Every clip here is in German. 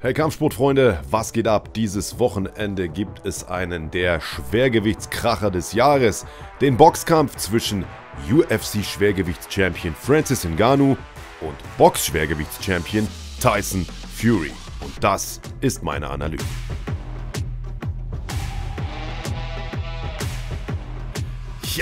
Hey Kampfsportfreunde, was geht ab? Dieses Wochenende gibt es einen der Schwergewichtskracher des Jahres, den Boxkampf zwischen UFC-Schwergewichtschampion Francis Ngannou und Box-Schwergewichtschampion Tyson Fury. Und das ist meine Analyse.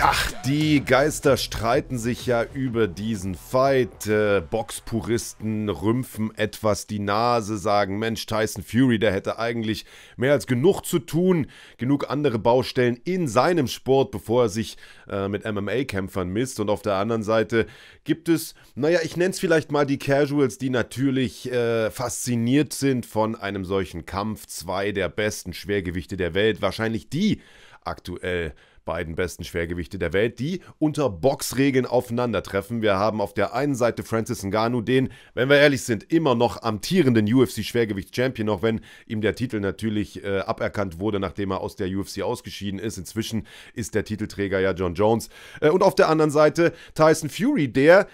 Ach, die Geister streiten sich ja über diesen Fight. Äh, Boxpuristen rümpfen etwas die Nase, sagen, Mensch, Tyson Fury, der hätte eigentlich mehr als genug zu tun, genug andere Baustellen in seinem Sport, bevor er sich äh, mit MMA-Kämpfern misst. Und auf der anderen Seite gibt es, naja, ich nenne es vielleicht mal die Casuals, die natürlich äh, fasziniert sind von einem solchen Kampf. Zwei der besten Schwergewichte der Welt, wahrscheinlich die aktuell beiden besten Schwergewichte der Welt, die unter Boxregeln aufeinandertreffen. Wir haben auf der einen Seite Francis Ngannou, den, wenn wir ehrlich sind, immer noch amtierenden UFC-Schwergewicht-Champion, auch wenn ihm der Titel natürlich äh, aberkannt wurde, nachdem er aus der UFC ausgeschieden ist. Inzwischen ist der Titelträger ja John Jones. Äh, und auf der anderen Seite Tyson Fury, der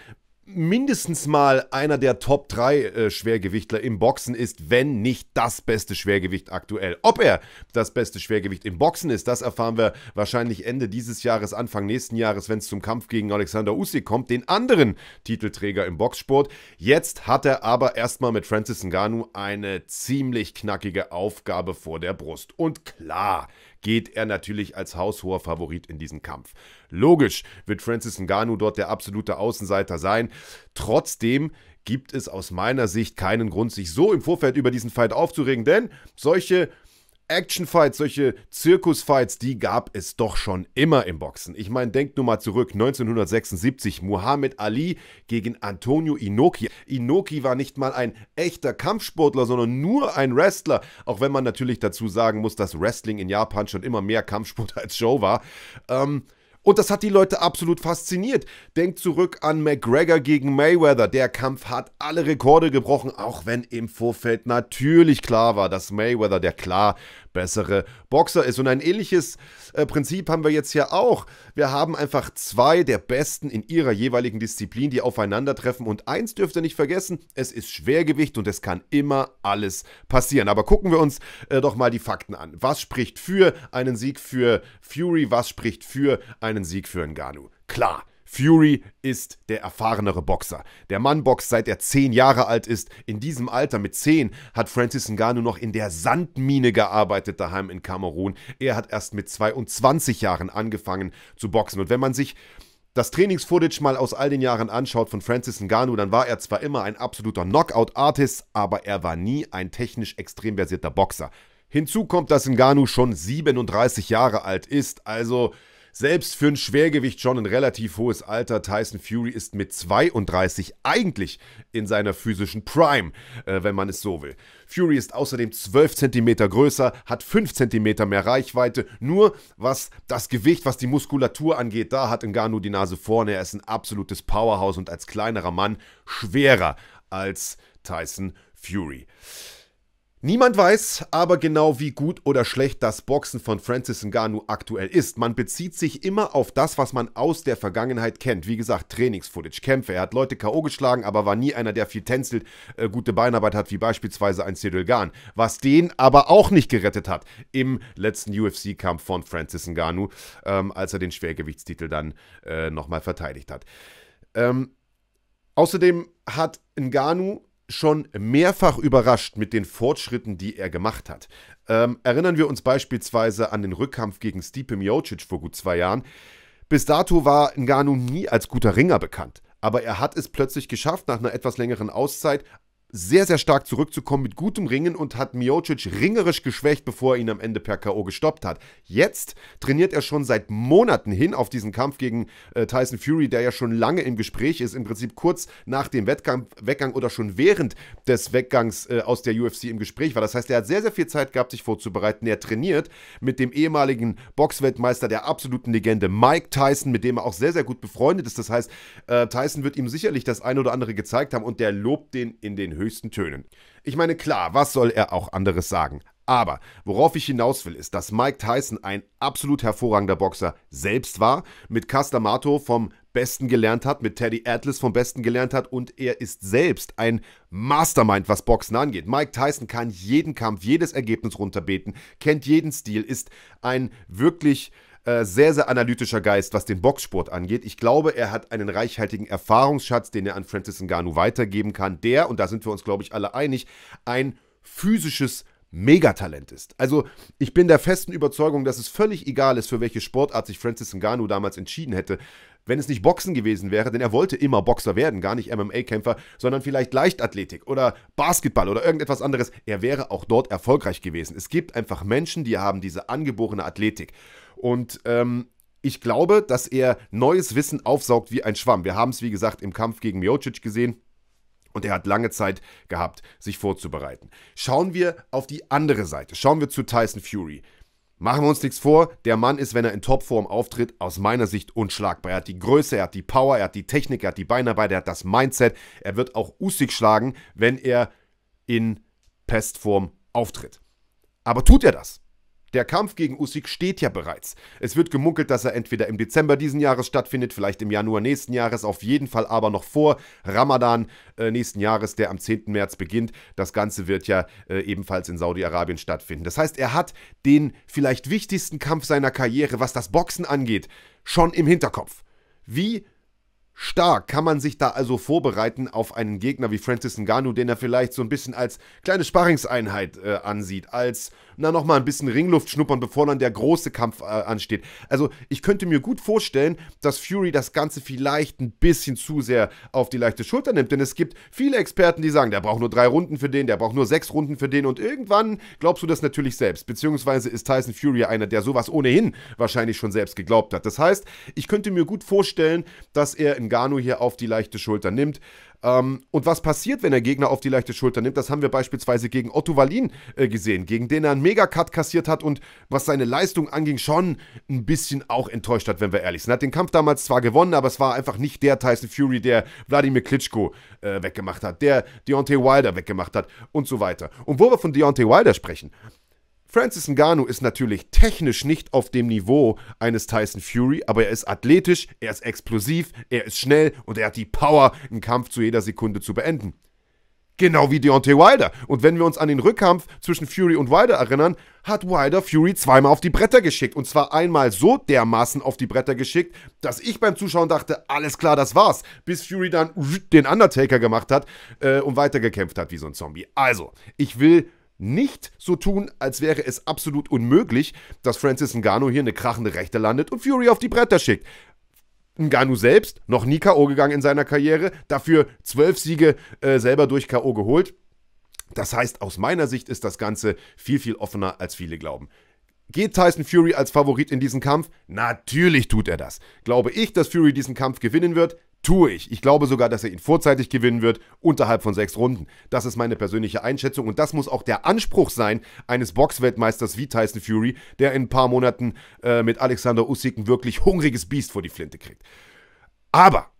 mindestens mal einer der Top 3 äh, Schwergewichtler im Boxen ist, wenn nicht das beste Schwergewicht aktuell. Ob er das beste Schwergewicht im Boxen ist, das erfahren wir wahrscheinlich Ende dieses Jahres, Anfang nächsten Jahres, wenn es zum Kampf gegen Alexander Usyk kommt, den anderen Titelträger im Boxsport. Jetzt hat er aber erstmal mit Francis Ngannou eine ziemlich knackige Aufgabe vor der Brust. Und klar, geht er natürlich als haushoher Favorit in diesen Kampf. Logisch wird Francis Ngannou dort der absolute Außenseiter sein. Trotzdem gibt es aus meiner Sicht keinen Grund, sich so im Vorfeld über diesen Fight aufzuregen, denn solche Actionfights, solche Zirkusfights, die gab es doch schon immer im Boxen. Ich meine, denkt nur mal zurück, 1976, Muhammad Ali gegen Antonio Inoki. Inoki war nicht mal ein echter Kampfsportler, sondern nur ein Wrestler, auch wenn man natürlich dazu sagen muss, dass Wrestling in Japan schon immer mehr Kampfsport als Show war. Ähm, und das hat die Leute absolut fasziniert. Denkt zurück an McGregor gegen Mayweather. Der Kampf hat alle Rekorde gebrochen, auch wenn im Vorfeld natürlich klar war, dass Mayweather der klar bessere Boxer ist. Und ein ähnliches äh, Prinzip haben wir jetzt hier auch. Wir haben einfach zwei der Besten in ihrer jeweiligen Disziplin, die aufeinandertreffen. Und eins dürft ihr nicht vergessen, es ist Schwergewicht und es kann immer alles passieren. Aber gucken wir uns äh, doch mal die Fakten an. Was spricht für einen Sieg für Fury? Was spricht für einen Sieg für Ngannou? Klar, Fury ist der erfahrenere Boxer. Der Mann boxt seit er zehn Jahre alt ist. In diesem Alter mit zehn hat Francis Ngannou noch in der Sandmine gearbeitet daheim in Kamerun. Er hat erst mit 22 Jahren angefangen zu boxen. Und wenn man sich das Trainingsfootage mal aus all den Jahren anschaut von Francis Ngannou, dann war er zwar immer ein absoluter Knockout-Artist, aber er war nie ein technisch extrem versierter Boxer. Hinzu kommt, dass Ngannou schon 37 Jahre alt ist, also selbst für ein Schwergewicht schon ein relativ hohes Alter. Tyson Fury ist mit 32 eigentlich in seiner physischen Prime, äh, wenn man es so will. Fury ist außerdem 12 cm größer, hat 5 cm mehr Reichweite. Nur was das Gewicht, was die Muskulatur angeht, da hat Ngannou die Nase vorne. Er ist ein absolutes Powerhouse und als kleinerer Mann schwerer als Tyson Fury. Niemand weiß aber genau, wie gut oder schlecht das Boxen von Francis Ngannou aktuell ist. Man bezieht sich immer auf das, was man aus der Vergangenheit kennt. Wie gesagt, Trainingsfootage, Kämpfe. Er hat Leute K.O. geschlagen, aber war nie einer, der viel tänzelt, äh, gute Beinarbeit hat, wie beispielsweise ein Cedulgan. Was den aber auch nicht gerettet hat im letzten UFC-Kampf von Francis Ngannou, ähm, als er den Schwergewichtstitel dann äh, nochmal verteidigt hat. Ähm, außerdem hat Ngannou schon mehrfach überrascht mit den Fortschritten, die er gemacht hat. Ähm, erinnern wir uns beispielsweise an den Rückkampf gegen Stipe Miocic vor gut zwei Jahren. Bis dato war Ngannou nie als guter Ringer bekannt, aber er hat es plötzlich geschafft, nach einer etwas längeren Auszeit sehr, sehr stark zurückzukommen mit gutem Ringen und hat Miocic ringerisch geschwächt, bevor er ihn am Ende per K.O. gestoppt hat. Jetzt trainiert er schon seit Monaten hin auf diesen Kampf gegen äh, Tyson Fury, der ja schon lange im Gespräch ist, im Prinzip kurz nach dem Wettkampf, Weggang oder schon während des Weggangs äh, aus der UFC im Gespräch war. Das heißt, er hat sehr, sehr viel Zeit gehabt, sich vorzubereiten. Er trainiert mit dem ehemaligen Boxweltmeister der absoluten Legende Mike Tyson, mit dem er auch sehr, sehr gut befreundet ist. Das heißt, äh, Tyson wird ihm sicherlich das ein oder andere gezeigt haben und der lobt den in den Höhen höchsten Tönen. Ich meine, klar, was soll er auch anderes sagen? Aber worauf ich hinaus will, ist, dass Mike Tyson ein absolut hervorragender Boxer selbst war, mit Castamato vom Besten gelernt hat, mit Teddy Atlas vom Besten gelernt hat und er ist selbst ein Mastermind, was Boxen angeht. Mike Tyson kann jeden Kampf, jedes Ergebnis runterbeten, kennt jeden Stil, ist ein wirklich äh, sehr, sehr analytischer Geist, was den Boxsport angeht. Ich glaube, er hat einen reichhaltigen Erfahrungsschatz, den er an Francis Ngannou weitergeben kann, der, und da sind wir uns, glaube ich, alle einig, ein physisches Megatalent ist. Also ich bin der festen Überzeugung, dass es völlig egal ist, für welche Sportart sich Francis Ngannou damals entschieden hätte, wenn es nicht Boxen gewesen wäre, denn er wollte immer Boxer werden, gar nicht MMA-Kämpfer, sondern vielleicht Leichtathletik oder Basketball oder irgendetwas anderes. Er wäre auch dort erfolgreich gewesen. Es gibt einfach Menschen, die haben diese angeborene Athletik. Und ähm, ich glaube, dass er neues Wissen aufsaugt wie ein Schwamm. Wir haben es, wie gesagt, im Kampf gegen Miocic gesehen. Und er hat lange Zeit gehabt, sich vorzubereiten. Schauen wir auf die andere Seite. Schauen wir zu Tyson Fury. Machen wir uns nichts vor, der Mann ist, wenn er in Topform auftritt, aus meiner Sicht unschlagbar. Er hat die Größe, er hat die Power, er hat die Technik, er hat die Beinarbeit, er hat das Mindset. Er wird auch Usyk schlagen, wenn er in Pestform auftritt. Aber tut er das? Der Kampf gegen Usyk steht ja bereits. Es wird gemunkelt, dass er entweder im Dezember diesen Jahres stattfindet, vielleicht im Januar nächsten Jahres, auf jeden Fall aber noch vor Ramadan äh, nächsten Jahres, der am 10. März beginnt. Das Ganze wird ja äh, ebenfalls in Saudi-Arabien stattfinden. Das heißt, er hat den vielleicht wichtigsten Kampf seiner Karriere, was das Boxen angeht, schon im Hinterkopf. Wie stark kann man sich da also vorbereiten auf einen Gegner wie Francis Ngannou, den er vielleicht so ein bisschen als kleine Sparringseinheit äh, ansieht, als und dann nochmal ein bisschen Ringluft schnuppern, bevor dann der große Kampf äh, ansteht. Also ich könnte mir gut vorstellen, dass Fury das Ganze vielleicht ein bisschen zu sehr auf die leichte Schulter nimmt, denn es gibt viele Experten, die sagen, der braucht nur drei Runden für den, der braucht nur sechs Runden für den und irgendwann glaubst du das natürlich selbst, beziehungsweise ist Tyson Fury einer, der sowas ohnehin wahrscheinlich schon selbst geglaubt hat. Das heißt, ich könnte mir gut vorstellen, dass er Ngannou hier auf die leichte Schulter nimmt. Ähm, und was passiert, wenn der Gegner auf die leichte Schulter nimmt? Das haben wir beispielsweise gegen Otto Wallin äh, gesehen, gegen den er einen Megacut kassiert hat und was seine Leistung anging, schon ein bisschen auch enttäuscht hat, wenn wir ehrlich sind. Er Hat den Kampf damals zwar gewonnen, aber es war einfach nicht der Tyson Fury, der Wladimir Klitschko äh, weggemacht hat, der Deontay Wilder weggemacht hat und so weiter. Und wo wir von Deontay Wilder sprechen, Francis Ngannou ist natürlich technisch nicht auf dem Niveau eines Tyson Fury, aber er ist athletisch, er ist explosiv, er ist schnell und er hat die Power, einen Kampf zu jeder Sekunde zu beenden. Genau wie Deontay Wilder. Und wenn wir uns an den Rückkampf zwischen Fury und Wilder erinnern, hat Wilder Fury zweimal auf die Bretter geschickt. Und zwar einmal so dermaßen auf die Bretter geschickt, dass ich beim Zuschauen dachte, alles klar, das war's. Bis Fury dann den Undertaker gemacht hat äh, und weitergekämpft hat wie so ein Zombie. Also, ich will nicht so tun, als wäre es absolut unmöglich, dass Francis Ngannou hier eine krachende Rechte landet und Fury auf die Bretter schickt. Ngannou selbst, noch nie K.O. gegangen in seiner Karriere, dafür zwölf Siege äh, selber durch K.O. geholt. Das heißt, aus meiner Sicht ist das Ganze viel, viel offener, als viele glauben. Geht Tyson Fury als Favorit in diesen Kampf? Natürlich tut er das. Glaube ich, dass Fury diesen Kampf gewinnen wird? tue ich. Ich glaube sogar, dass er ihn vorzeitig gewinnen wird, unterhalb von sechs Runden. Das ist meine persönliche Einschätzung und das muss auch der Anspruch sein eines Boxweltmeisters wie Tyson Fury, der in ein paar Monaten äh, mit Alexander Usyk ein wirklich hungriges Biest vor die Flinte kriegt. Aber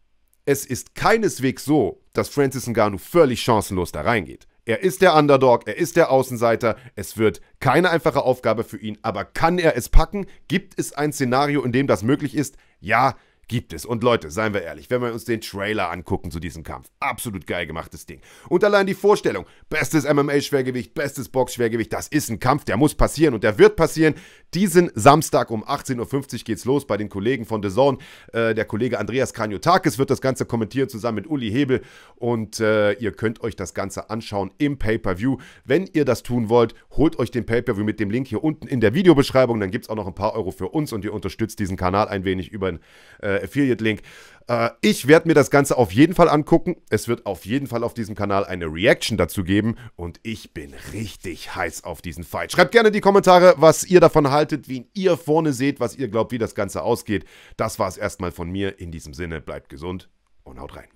es ist keineswegs so, dass Francis Ngannou völlig chancenlos da reingeht. Er ist der Underdog, er ist der Außenseiter. Es wird keine einfache Aufgabe für ihn, aber kann er es packen? Gibt es ein Szenario, in dem das möglich ist? Ja, gibt es. Und Leute, seien wir ehrlich, wenn wir uns den Trailer angucken zu diesem Kampf, absolut geil gemachtes Ding. Und allein die Vorstellung, bestes MMA-Schwergewicht, bestes Box-Schwergewicht, das ist ein Kampf, der muss passieren und der wird passieren. Diesen Samstag um 18.50 Uhr geht's los bei den Kollegen von The Zone. Äh, der Kollege Andreas Kaniotakis wird das Ganze kommentieren, zusammen mit Uli Hebel. Und äh, ihr könnt euch das Ganze anschauen im Pay-Per-View. Wenn ihr das tun wollt, holt euch den Pay-Per-View mit dem Link hier unten in der Videobeschreibung. Dann gibt's auch noch ein paar Euro für uns und ihr unterstützt diesen Kanal ein wenig über äh, äh, Affiliate-Link. Äh, ich werde mir das Ganze auf jeden Fall angucken. Es wird auf jeden Fall auf diesem Kanal eine Reaction dazu geben. Und ich bin richtig heiß auf diesen Fight. Schreibt gerne in die Kommentare, was ihr davon haltet, wie ihr vorne seht, was ihr glaubt, wie das Ganze ausgeht. Das war es erstmal von mir. In diesem Sinne, bleibt gesund und haut rein.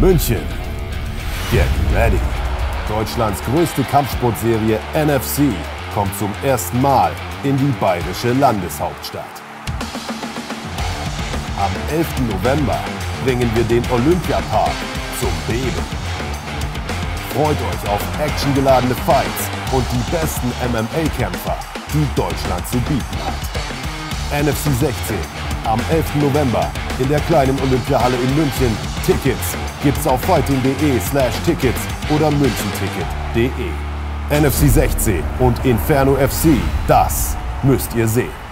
München. Get ready. Deutschlands größte Kampfsportserie NFC kommt zum ersten Mal in die bayerische Landeshauptstadt. Am 11. November bringen wir den Olympiapark zum Beben. Freut euch auf actiongeladene Fights und die besten MMA-Kämpfer, die Deutschland zu bieten hat. NFC 16 am 11. November in der kleinen Olympiahalle in München. Tickets gibt's auf fighting.de slash tickets oder münchenticket.de. NFC 16 und Inferno FC, das müsst ihr sehen.